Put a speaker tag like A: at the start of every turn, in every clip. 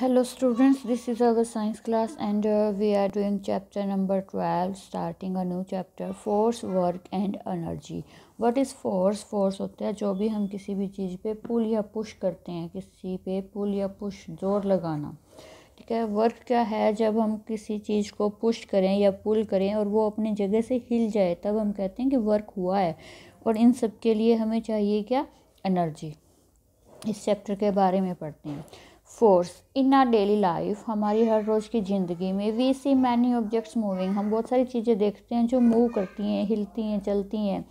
A: hello students this is our science class and we are are chapter number twelve starting starting a new chapter force work and energy what force force होता है जो भी हम किसी भी चीज़ पे पुल या पुश करते हैं किसी पे पुल या पुश जोर लगाना ठीक है वर्क क्या है जब हम किसी चीज़ को पुश करें या पुल करें और वो अपनी जगह से हिल जाए तब हम कहते हैं कि वर्क हुआ है और इन सब के लिए हमें चाहिए क्या एनर्जी इस चैप्टर के बारे में पढ़ते हैं force in our daily life हमारी हर रोज़ की ज़िंदगी में we see many objects moving हम बहुत सारी चीज़ें देखते हैं जो मूव करती हैं हिलती हैं चलती हैं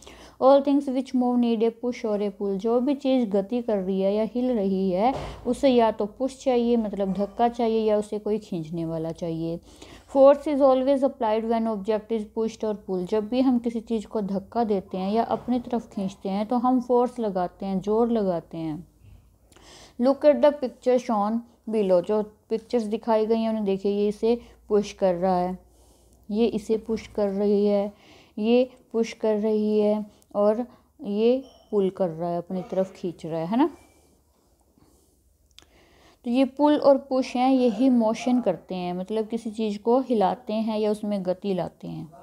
A: all things which move need a push और ए पुल जो भी चीज़ गति कर रही है या हिल रही है उसे या तो पुश चाहिए मतलब धक्का चाहिए या उसे कोई खींचने वाला चाहिए force is always applied when object is pushed और पुल जब भी हम किसी चीज़ को धक्का देते हैं या अपनी तरफ खींचते हैं तो हम फोर्स लगाते हैं जोर लगाते हैं look at the picture shown below जो पिक्चर्स दिखाई गई हैं उन्हें देखिए ये इसे पुश कर रहा है ये इसे पुश कर रही है ये पुश कर रही है और ये पुल कर रहा है अपनी तरफ खींच रहा है है ना तो ये पुल और पुश हैं यही मोशन करते हैं मतलब किसी चीज़ को हिलाते हैं या उसमें गति लाते हैं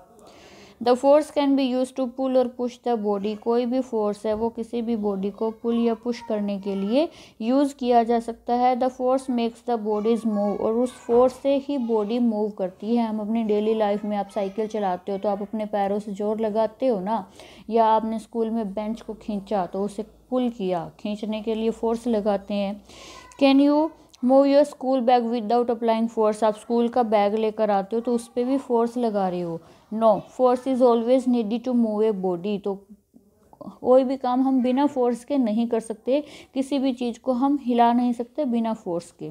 A: the force can be use to pull और पुश द बॉडी कोई भी फोर्स है वो किसी भी बॉडी को पुल या पुश करने के लिए यूज़ किया जा सकता है the force makes the bodies move और उस फोर्स से ही बॉडी मूव करती है हम अपनी डेली लाइफ में आप साइकिल चलाते हो तो आप अपने पैरों से जोर लगाते हो ना या आपने स्कूल में बेंच को खींचा तो उसे पुल किया खींचने के लिए फोर्स लगाते हैं can you move your school bag without applying force आप स्कूल का बैग लेकर आते हो तो उस पर भी फोर्स लगा रहे हो no force is always needed to move a body तो कोई भी काम हम बिना फोर्स के नहीं कर सकते किसी भी चीज़ को हम हिला नहीं सकते बिना फोर्स के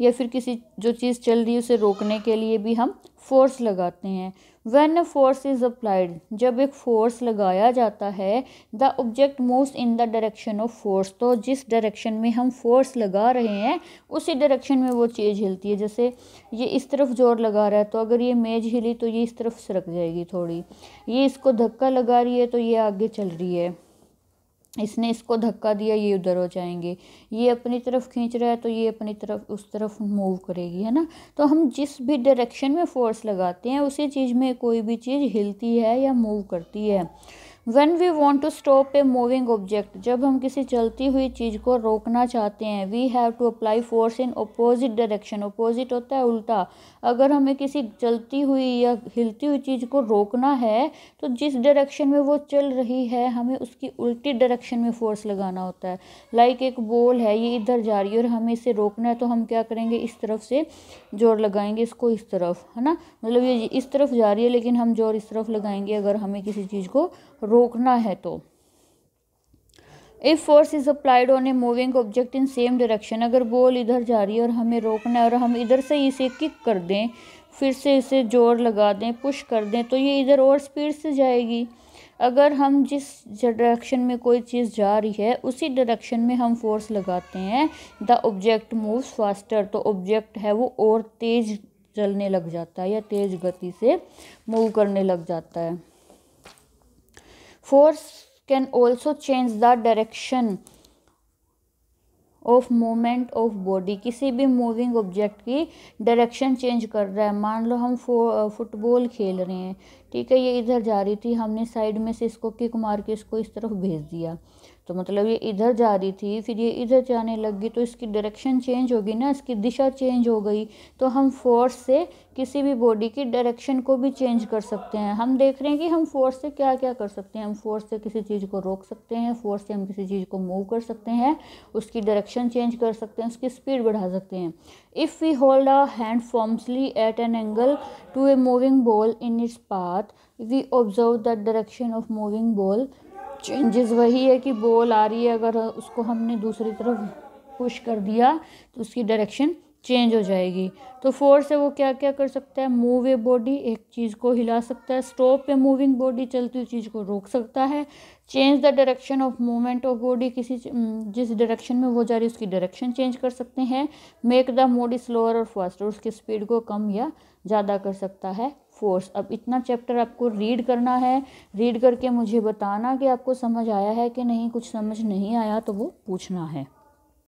A: या फिर किसी जो चीज़ चल रही है उसे रोकने के लिए भी हम फोर्स लगाते हैं when a force is applied जब एक फोर्स लगाया जाता है the object moves in the direction of force तो जिस डायरेक्शन में हम फोर्स लगा रहे हैं उसी डायरेक्शन में वो चीज़ हिलती है जैसे ये इस तरफ जोर लगा रहा है तो अगर ये मेज हिली तो ये इस तरफ सरक जाएगी थोड़ी ये इसको धक्का लगा रही है तो ये आगे चल रही है इसने इसको धक्का दिया ये उधर हो जाएंगे ये अपनी तरफ खींच रहा है तो ये अपनी तरफ उस तरफ मूव करेगी है ना तो हम जिस भी डायरेक्शन में फोर्स लगाते हैं उसी चीज़ में कोई भी चीज़ हिलती है या मूव करती है when we want to stop a moving object जब हम किसी चलती हुई चीज़ को रोकना चाहते हैं we have to apply force in opposite direction opposite होता है उल्टा अगर हमें किसी चलती हुई या हिलती हुई चीज़ को रोकना है तो जिस डायरेक्शन में वो चल रही है हमें उसकी उल्टी डायरेक्शन में फोर्स लगाना होता है लाइक like एक बॉल है ये इधर जा रही है और हमें इसे रोकना है तो हम क्या करेंगे इस तरफ से जोर लगाएंगे इसको इस तरफ है ना मतलब ये इस तरफ जा रही है लेकिन हम जोर इस तरफ लगाएंगे अगर हमें किसी चीज़ को रोकना है तो if force is applied on a moving object in same direction अगर बॉल इधर जा रही है और हमें रोकना है और हम इधर से इसे किक कर दें फिर से इसे जोर लगा दें पुश कर दें तो ये इधर और स्पीड से जाएगी अगर हम जिस डायरेक्शन में कोई चीज़ जा रही है उसी डायरेक्शन में हम फोर्स लगाते हैं द ऑब्जेक्ट मूव फास्टर तो ऑब्जेक्ट है वो और तेज़ चलने लग जाता है या तेज़ गति से मूव करने लग जाता है force can also change the direction of movement of body किसी भी मूविंग ऑब्जेक्ट की डायरेक्शन चेंज कर रहा है मान लो हम फुटबॉल खेल रहे हैं ठीक है ये इधर जा रही थी हमने साइड में से इसको किक मार के इसको इस तरफ भेज दिया तो मतलब ये इधर जा रही थी फिर ये इधर जाने लग गई तो इसकी डायरेक्शन चेंज होगी ना इसकी दिशा चेंज हो गई तो हम फोर्स से किसी भी बॉडी की डायरेक्शन को भी चेंज कर सकते हैं हम देख रहे हैं कि हम फोर्स से क्या क्या कर सकते हैं हम फोर्स से किसी चीज़ को रोक सकते हैं फोर्स से हम किसी चीज़ को मूव कर सकते हैं उसकी डायरेक्शन चेंज कर सकते हैं उसकी स्पीड बढ़ा सकते हैं if we hold a hand firmly at an angle to a moving ball in its path we observe the direction of moving ball changes वही है कि बॉल आ रही है अगर उसको हमने दूसरी तरफ पुश कर दिया तो उसकी डायरेक्शन चेंज हो जाएगी तो फोर्स से वो क्या क्या कर सकता है मूव ए बॉडी एक चीज़ को हिला सकता है स्टॉप ए मूविंग बॉडी चलती हुई चीज़ को रोक सकता है change the direction of movement of body किसी जिस डायरेक्शन में वो जा रही है उसकी डायरेक्शन चेंज कर सकते हैं मेक द मोड स्लोअर और फास्टर उसकी स्पीड को कम या ज़्यादा कर सकता है फोर्स अब इतना चैप्टर आपको रीड करना है रीड करके मुझे बताना कि आपको समझ आया है कि नहीं कुछ समझ नहीं आया तो वो पूछना है